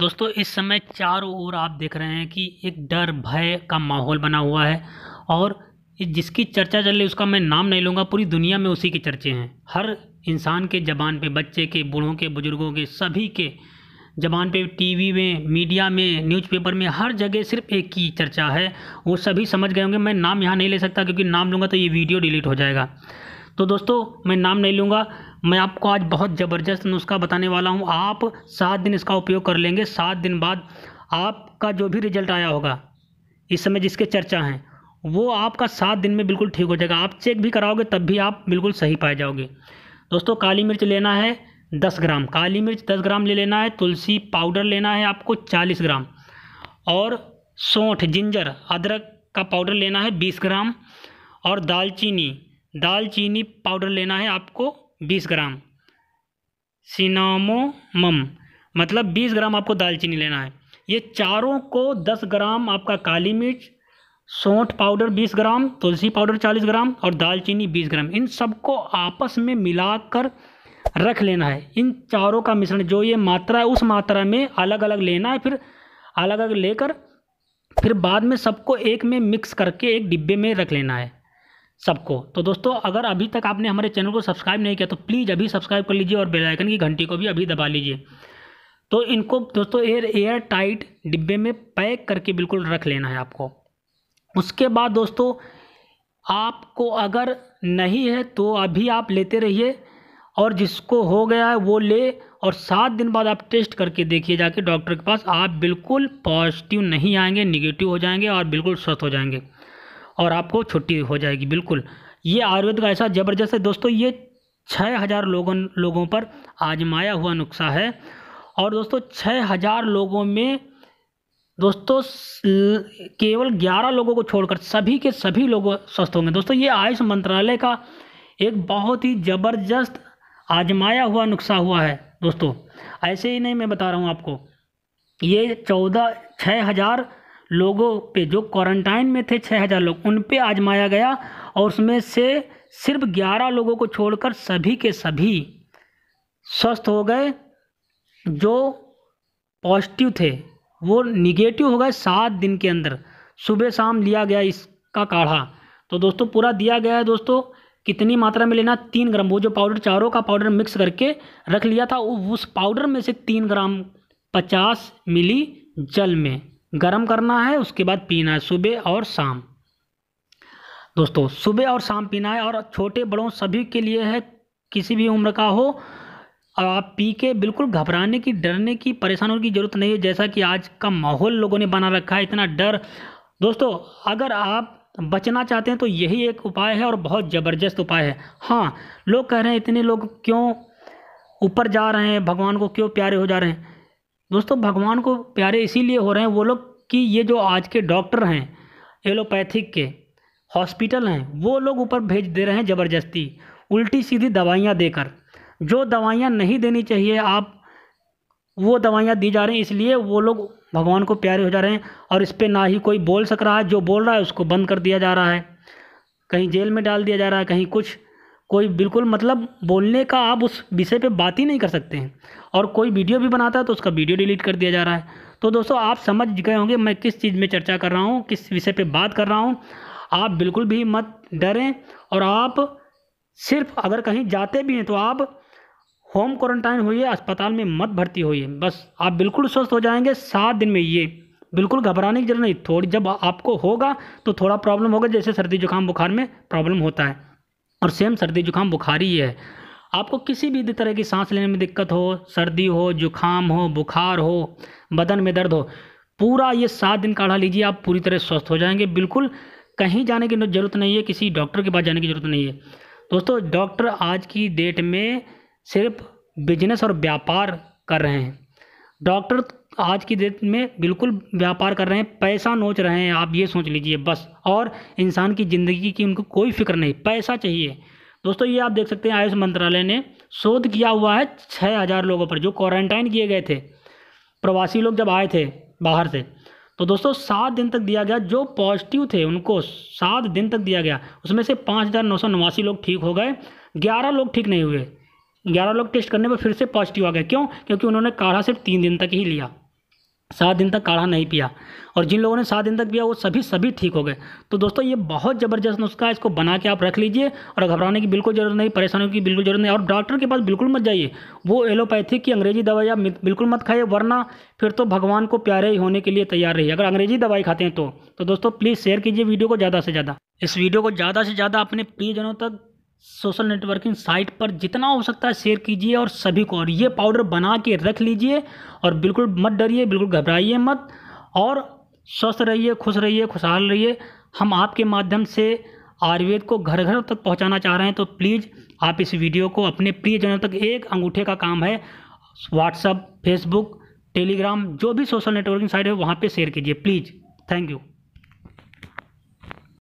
दोस्तों इस समय चारों ओर आप देख रहे हैं कि एक डर भय का माहौल बना हुआ है और जिसकी चर्चा चल रही उसका मैं नाम नहीं लूँगा पूरी दुनिया में उसी के चर्चे हैं हर इंसान के ज़बान पे बच्चे के बूढ़ों के बुज़ुर्गों के सभी के ज़बान पे टीवी में मीडिया में न्यूज़पेपर में हर जगह सिर्फ एक ही चर्चा है वो सभी समझ गए होंगे मैं नाम यहाँ नहीं ले सकता क्योंकि नाम लूँगा तो ये वीडियो डिलीट हो जाएगा तो दोस्तों मैं नाम नहीं लूँगा मैं आपको आज बहुत ज़बरदस्त नुस्खा बताने वाला हूँ आप सात दिन इसका उपयोग कर लेंगे सात दिन बाद आपका जो भी रिजल्ट आया होगा इस समय जिसके चर्चा हैं वो आपका सात दिन में बिल्कुल ठीक हो जाएगा आप चेक भी कराओगे तब भी आप बिल्कुल सही पाए जाओगे दोस्तों काली मिर्च लेना है दस ग्राम काली मिर्च दस ग्राम ले लेना है तुलसी पाउडर लेना है आपको चालीस ग्राम और सौंठ जिंजर अदरक का पाउडर लेना है बीस ग्राम और दालचीनी दालचीनी पाउडर लेना है आपको बीस ग्राम सिनामोमम मतलब बीस ग्राम आपको दालचीनी लेना है ये चारों को दस ग्राम आपका काली मिर्च सौठ पाउडर बीस ग्राम तुलसी पाउडर चालीस ग्राम और दालचीनी बीस ग्राम इन सबको आपस में मिलाकर रख लेना है इन चारों का मिश्रण जो ये मात्रा है उस मात्रा में अलग अलग लेना है फिर अलग अलग लेकर फिर बाद में सबको एक में मिक्स करके एक डिब्बे में रख लेना है सबको तो दोस्तों अगर अभी तक आपने हमारे चैनल को सब्सक्राइब नहीं किया तो प्लीज़ अभी सब्सक्राइब कर लीजिए और बेल आइकन की घंटी को भी अभी दबा लीजिए तो इनको दोस्तों एयर एयर टाइट डिब्बे में पैक करके बिल्कुल रख लेना है आपको उसके बाद दोस्तों आपको अगर नहीं है तो अभी आप लेते रहिए और जिसको हो गया है वो ले और सात दिन बाद आप टेस्ट करके देखिए जाके डॉक्टर के पास आप बिल्कुल पॉजिटिव नहीं आएंगे निगेटिव हो जाएंगे और बिल्कुल स्वस्थ हो जाएंगे और आपको छुट्टी हो जाएगी बिल्कुल ये आयुर्वेद का ऐसा ज़बरदस्त है दोस्तों ये छः हज़ार लोगों लोगों पर आजमाया हुआ नुस्खा है और दोस्तों छः हज़ार लोगों में दोस्तों केवल ग्यारह लोगों को छोड़कर सभी के सभी लोग स्वस्थ होंगे दोस्तों ये आयुष मंत्रालय का एक बहुत ही ज़बरदस्त आजमाया हुआ नुस्खा हुआ है दोस्तों ऐसे ही नहीं मैं बता रहा हूँ आपको ये चौदह छः हज़ार लोगों पे जो क्वारंटाइन में थे छः हज़ार लोग उन पे आजमाया गया और उसमें से सिर्फ ग्यारह लोगों को छोड़कर सभी के सभी स्वस्थ हो गए जो पॉजिटिव थे वो निगेटिव हो गए सात दिन के अंदर सुबह शाम लिया गया इसका काढ़ा तो दोस्तों पूरा दिया गया है दोस्तों कितनी मात्रा में लेना तीन ग्राम वो जो पाउडर चारों का पाउडर मिक्स करके रख लिया था उस पाउडर में से तीन ग्राम पचास मिली जल में गर्म करना है उसके बाद पीना है सुबह और शाम दोस्तों सुबह और शाम पीना है और छोटे बड़ों सभी के लिए है किसी भी उम्र का हो और आप पी के बिल्कुल घबराने की डरने की परेशान होने की ज़रूरत नहीं है जैसा कि आज का माहौल लोगों ने बना रखा है इतना डर दोस्तों अगर आप बचना चाहते हैं तो यही एक उपाय है और बहुत ज़बरदस्त उपाय है हाँ लोग कह रहे हैं इतने लोग क्यों ऊपर जा रहे हैं भगवान को क्यों प्यारे हो जा रहे हैं दोस्तों भगवान को प्यारे इसीलिए हो रहे हैं वो लोग कि ये जो आज के डॉक्टर हैं एलोपैथिक के हॉस्पिटल हैं वो लोग ऊपर भेज दे रहे हैं ज़बरदस्ती उल्टी सीधी दवाइयाँ देकर जो दवाइयाँ नहीं देनी चाहिए आप वो दवाइयाँ दी जा रही हैं इसलिए वो लोग भगवान को प्यारे हो जा रहे हैं और इस पर ना ही कोई बोल सक रहा है जो बोल रहा है उसको बंद कर दिया जा रहा है कहीं जेल में डाल दिया जा रहा है कहीं कुछ कोई बिल्कुल मतलब बोलने का आप उस विषय पे बात ही नहीं कर सकते हैं और कोई वीडियो भी बनाता है तो उसका वीडियो डिलीट कर दिया जा रहा है तो दोस्तों आप समझ गए होंगे मैं किस चीज़ में चर्चा कर रहा हूँ किस विषय पे बात कर रहा हूँ आप बिल्कुल भी मत डरें और आप सिर्फ अगर कहीं जाते भी हैं तो आप होम क्वारंटाइन होइए अस्पताल में मत भर्ती होइए बस आप बिल्कुल स्वस्थ हो जाएंगे सात दिन में ये बिल्कुल घबराने की जरूरत नहीं थोड़ी जब आपको होगा तो थोड़ा प्रॉब्लम होगा जैसे सर्दी जुकाम बुखार में प्रॉब्लम होता है और सेम सर्दी जुकाम बुखार ही है आपको किसी भी तरह की सांस लेने में दिक्कत हो सर्दी हो जुकाम हो बुखार हो बदन में दर्द हो पूरा ये सात दिन काढ़ा लीजिए आप पूरी तरह स्वस्थ हो जाएंगे बिल्कुल कहीं जाने की ज़रूरत नहीं है किसी डॉक्टर के पास जाने की ज़रूरत नहीं है दोस्तों डॉक्टर आज की डेट में सिर्फ बिजनेस और व्यापार कर रहे हैं डॉक्टर आज की डेट में बिल्कुल व्यापार कर रहे हैं पैसा नोच रहे हैं आप ये सोच लीजिए बस और इंसान की ज़िंदगी की उनको कोई फिक्र नहीं पैसा चाहिए दोस्तों ये आप देख सकते हैं आयुष मंत्रालय ने शोध किया हुआ है छः हज़ार लोगों पर जो क्वारंटाइन किए गए थे प्रवासी लोग जब आए थे बाहर से तो दोस्तों सात दिन तक दिया गया जो पॉजिटिव थे उनको सात दिन तक दिया गया उसमें से पाँच हज़ार नौ सौ नवासी लोग ठीक हो गए ग्यारह लोग ठीक नहीं हुए ग्यारह लोग टेस्ट करने पर फिर से पॉजिटिव आ गए क्यों क्योंकि उन्होंने काढ़ा सिर्फ तीन दिन तक ही लिया सात दिन तक काढ़ा नहीं पिया और जिन लोगों ने सात दिन तक पिया वो सभी सभी ठीक हो गए तो दोस्तों ये बहुत ज़बरदस्त नुस्खा है इसको बना के आप रख लीजिए और घबराने की बिल्कुल ज़रूरत नहीं परेशानियों की बिल्कुल ज़रूरत नहीं और डॉक्टर के पास बिल्कुल मत जाइए वो एलोपैथिक की अंग्रेजी दवाई आप बिल्कुल मत खाइए वरना फिर तो भगवान को प्यारे ही होने के लिए तैयार रहिए अगर अंग्रेजी दवाई खाते हैं तो, तो दोस्तों प्लीज़ शेयर कीजिए वीडियो को ज़्यादा से ज़्यादा इस वीडियो को ज़्यादा से ज़्यादा अपने प्रियजनों तक सोशल नेटवर्किंग साइट पर जितना हो सकता है शेयर कीजिए और सभी को और ये पाउडर बना के रख लीजिए और बिल्कुल मत डरिए बिल्कुल घबराइए मत और स्वस्थ रहिए खुश रहिए खुशहाल रहिए हम आपके माध्यम से आयुर्वेद को घर घर तक पहुंचाना चाह रहे हैं तो प्लीज़ आप इस वीडियो को अपने प्रियजनों तक एक अंगूठे का काम है व्हाट्सअप फेसबुक टेलीग्राम जो भी सोशल नेटवर्किंग साइट है वहाँ पर शेयर कीजिए प्लीज़ थैंक यू